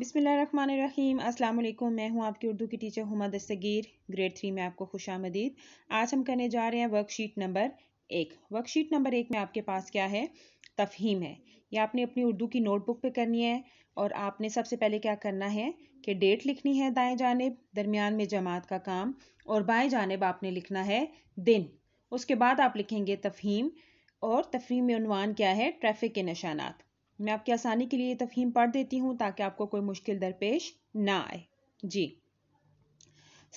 बिसमीम अल्लाम मैं हूं आपकी उर्दू की teacher Huma Dastagir grade three में आपको खुश आमदीद आज हम करने जा रहे हैं वर्कशीट नंबर एक वर्कशीट नंबर एक में आपके पास क्या है तफहीम है ये आपने अपनी उर्दू की नोटबुक पे करनी है और आपने सबसे पहले क्या करना है कि डेट लिखनी है दाएँ जानब दरमियान में जमात का काम और बाएँ जानब आपने लिखना है दिन उसके बाद आप लिखेंगे तफहीम और तफहीम में क्या है ट्रैफिक के निशानात मैं आपकी आसानी के लिए तफहीम पढ़ देती हूँ ताकि आपको कोई मुश्किल दरपेश ना आए जी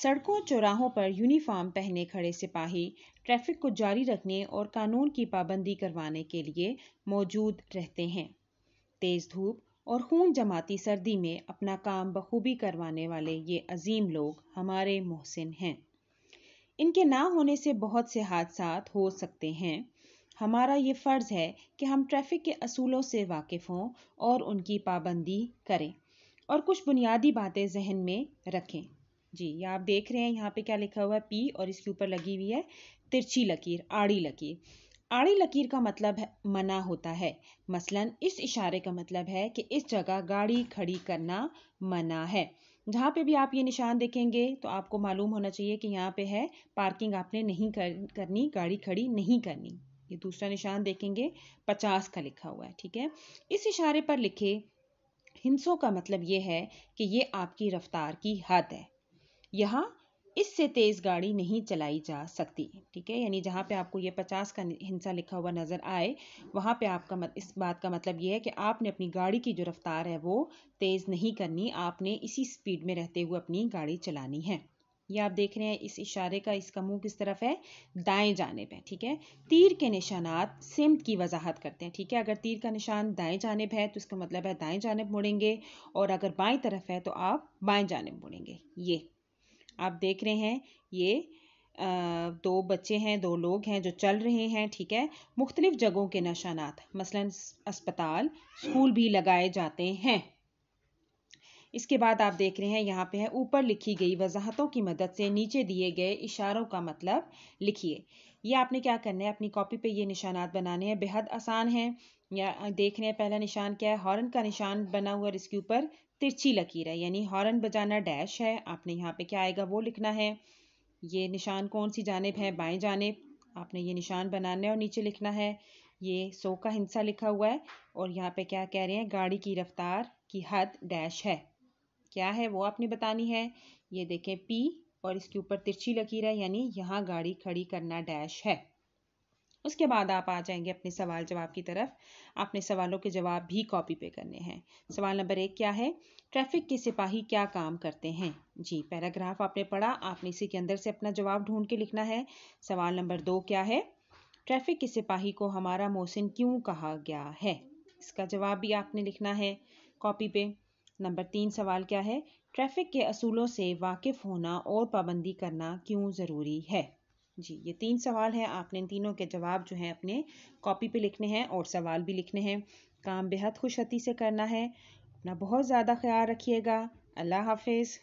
सड़कों चौराहों पर यूनिफॉर्म पहने खड़े सिपाही ट्रैफिक को जारी रखने और कानून की पाबंदी करवाने के लिए मौजूद रहते हैं तेज़ धूप और खून जमाती सर्दी में अपना काम बखूबी करवाने वाले ये अजीम लोग हमारे मोहसिन हैं इनके ना होने से बहुत से हादसा हो सकते हैं हमारा ये फ़र्ज़ है कि हम ट्रैफ़िक के असूलों से वाकिफ़ हों और उनकी पाबंदी करें और कुछ बुनियादी बातें जहन में रखें जी ये आप देख रहे हैं यहाँ पे क्या लिखा हुआ है पी और इसके ऊपर लगी हुई है तिरछी लकीर आड़ी लकीर आड़ी लकीर का मतलब है, मना होता है मसलन इस इशारे का मतलब है कि इस जगह गाड़ी खड़ी करना मना है जहाँ पे भी आप ये निशान देखेंगे तो आपको मालूम होना चाहिए कि यहाँ पे है पार्किंग आपने नहीं कर, करनी गाड़ी खड़ी नहीं करनी ये दूसरा निशान देखेंगे पचास का लिखा हुआ है ठीक है इस इशारे पर लिखे हिंसों का मतलब ये है कि ये आपकी रफ्तार की हद है यहाँ इससे तेज़ गाड़ी नहीं चलाई जा सकती ठीक है यानी जहाँ पे आपको ये पचास का हिंसा लिखा हुआ नज़र आए वहाँ पे आपका मत इस बात का मतलब ये है कि आपने अपनी गाड़ी की जो रफ्तार है वो तेज़ नहीं करनी आपने इसी स्पीड में रहते हुए अपनी गाड़ी चलानी है ये आप देख रहे हैं इस इशारे का इसका मुंह किस तरफ है दाएं जानेब है ठीक है तीर के निशानात सिमत की वजाहत करते हैं ठीक है अगर तीर का निशान दाएं जानेब है तो इसका मतलब है दाएं जानेब मुड़ेंगे और अगर बाएं तरफ है तो आप बाएं जानेब मुड़ेंगे ये आप देख रहे हैं ये आ, दो बच्चे हैं दो लोग हैं जो चल रहे हैं ठीक है मुख्तलिफ़ जगहों के निशानात मसलन अस्पताल स्कूल भी लगाए जाते हैं इसके बाद आप देख रहे हैं यहाँ पे है ऊपर लिखी गई वजाहतों की मदद से नीचे दिए गए इशारों का मतलब लिखिए ये आपने क्या करना है अपनी कॉपी पे ये निशानात बनाने हैं बेहद आसान है या देख रहे हैं पहला निशान क्या है हॉर्न का निशान बना हुआ और इसके ऊपर तिरछी लकीर है यानी हॉर्न बजाना डैश है आपने यहाँ पे क्या आएगा वो लिखना है ये निशान कौन सी जानब है बाएं जानब आपने ये निशान बनाना है और नीचे लिखना है ये सो का हिंसा लिखा हुआ है और यहाँ पे क्या कह रहे हैं गाड़ी की रफ्तार की हद डैश है क्या है वो आपने बतानी है ये देखें पी और इसके ऊपर तिरछी लकीर है यानी यहाँ गाड़ी खड़ी करना डैश है उसके बाद आप आ जाएंगे अपने सवाल जवाब की तरफ आपने सवालों के जवाब भी कॉपी पे करने हैं सवाल नंबर एक क्या है ट्रैफिक के सिपाही क्या काम करते हैं जी पैराग्राफ आपने पढ़ा आपने इसी के अंदर से अपना जवाब ढूंढ के लिखना है सवाल नंबर दो क्या है ट्रैफिक के सिपाही को हमारा मोहसिन क्यों कहा गया है इसका जवाब भी आपने लिखना है कॉपी पे नंबर तीन सवाल क्या है ट्रैफिक के असूलों से वाकिफ होना और पाबंदी करना क्यों ज़रूरी है जी ये तीन सवाल हैं आपने इन तीनों के जवाब जो हैं अपने कॉपी पे लिखने हैं और सवाल भी लिखने हैं काम बेहद खुशहती से करना है अपना बहुत ज़्यादा ख्याल रखिएगा अल्लाह हाफिज़